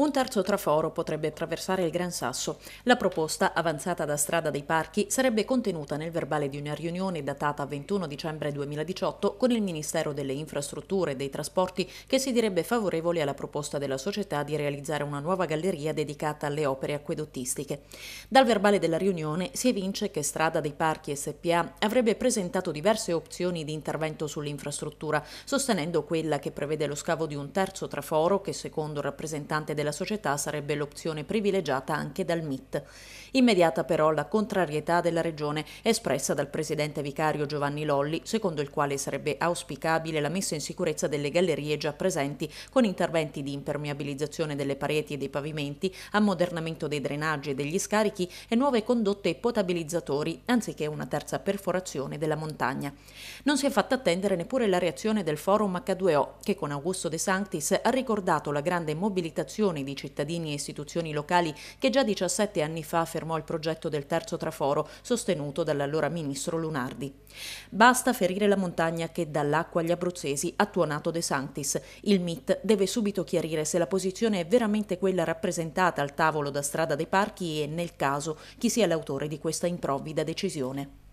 Un terzo traforo potrebbe attraversare il Gran Sasso. La proposta, avanzata da Strada dei Parchi, sarebbe contenuta nel verbale di una riunione datata 21 dicembre 2018 con il Ministero delle Infrastrutture e dei Trasporti che si direbbe favorevole alla proposta della società di realizzare una nuova galleria dedicata alle opere acquedottistiche. Dal verbale della riunione si evince che Strada dei Parchi SPA avrebbe presentato diverse opzioni di intervento sull'infrastruttura, sostenendo quella che prevede lo scavo di un terzo traforo che, secondo il rappresentante della della società sarebbe l'opzione privilegiata anche dal MIT. Immediata però la contrarietà della Regione espressa dal presidente vicario Giovanni Lolli, secondo il quale sarebbe auspicabile la messa in sicurezza delle gallerie già presenti con interventi di impermeabilizzazione delle pareti e dei pavimenti, ammodernamento dei drenaggi e degli scarichi e nuove condotte potabilizzatori, anziché una terza perforazione della montagna. Non si è fatta attendere neppure la reazione del forum H2O, che con Augusto De Sanctis ha ricordato la grande mobilitazione associazioni di cittadini e istituzioni locali che già 17 anni fa fermò il progetto del terzo traforo sostenuto dall'allora ministro Lunardi. Basta ferire la montagna che dall'acqua agli abruzzesi ha tuonato De Sanctis. Il MIT deve subito chiarire se la posizione è veramente quella rappresentata al tavolo da Strada dei Parchi e, nel caso, chi sia l'autore di questa improvvida decisione.